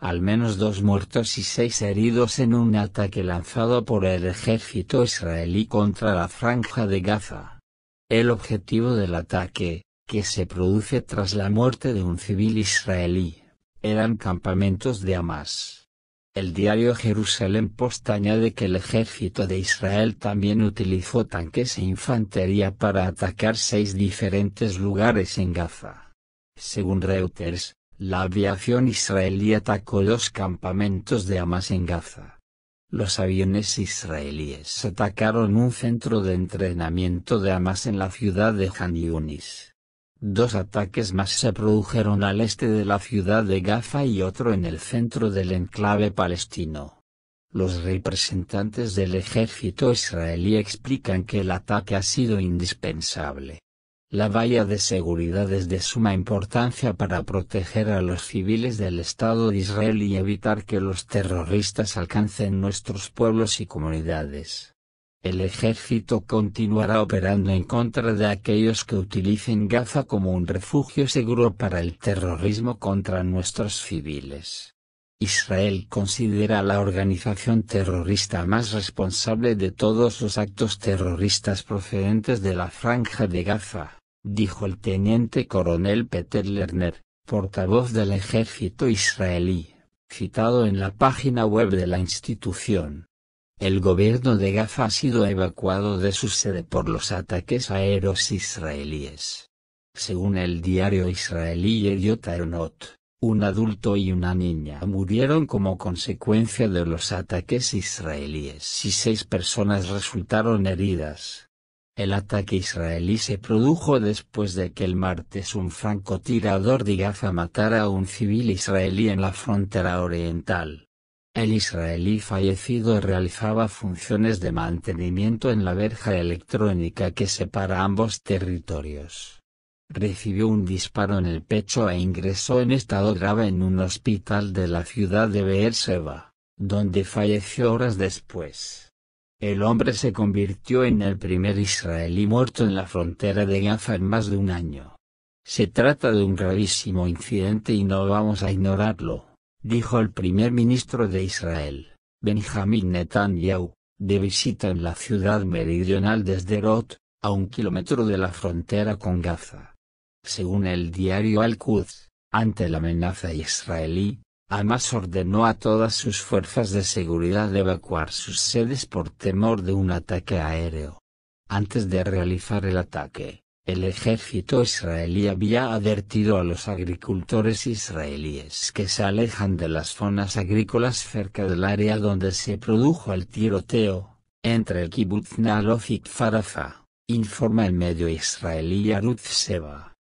al menos dos muertos y seis heridos en un ataque lanzado por el ejército israelí contra la franja de Gaza. El objetivo del ataque, que se produce tras la muerte de un civil israelí, eran campamentos de Hamas. El diario Jerusalem Post añade que el ejército de Israel también utilizó tanques e infantería para atacar seis diferentes lugares en Gaza. Según Reuters, la aviación israelí atacó los campamentos de Hamas en Gaza. Los aviones israelíes atacaron un centro de entrenamiento de Hamas en la ciudad de Han Yunis. Dos ataques más se produjeron al este de la ciudad de Gaza y otro en el centro del enclave palestino. Los representantes del ejército israelí explican que el ataque ha sido indispensable la valla de seguridad es de suma importancia para proteger a los civiles del Estado de Israel y evitar que los terroristas alcancen nuestros pueblos y comunidades. El ejército continuará operando en contra de aquellos que utilicen Gaza como un refugio seguro para el terrorismo contra nuestros civiles. Israel considera a la organización terrorista más responsable de todos los actos terroristas procedentes de la Franja de Gaza dijo el teniente coronel Peter Lerner, portavoz del ejército israelí, citado en la página web de la institución. El gobierno de Gaza ha sido evacuado de su sede por los ataques aéreos israelíes. Según el diario israelí Yediot Aronot, un adulto y una niña murieron como consecuencia de los ataques israelíes y seis personas resultaron heridas. El ataque israelí se produjo después de que el martes un francotirador de Gaza matara a un civil israelí en la frontera oriental. El israelí fallecido realizaba funciones de mantenimiento en la verja electrónica que separa ambos territorios. Recibió un disparo en el pecho e ingresó en estado grave en un hospital de la ciudad de Beerseba, donde falleció horas después. El hombre se convirtió en el primer israelí muerto en la frontera de Gaza en más de un año. Se trata de un gravísimo incidente y no vamos a ignorarlo, dijo el primer ministro de Israel, Benjamin Netanyahu, de visita en la ciudad meridional de Sderot, a un kilómetro de la frontera con Gaza. Según el diario Al-Quds, ante la amenaza israelí, Hamas ordenó a todas sus fuerzas de seguridad evacuar sus sedes por temor de un ataque aéreo. Antes de realizar el ataque, el ejército israelí había advertido a los agricultores israelíes que se alejan de las zonas agrícolas cerca del área donde se produjo el tiroteo, entre Kibbutz Nalof y Kfarafa, informa el medio israelí Arutz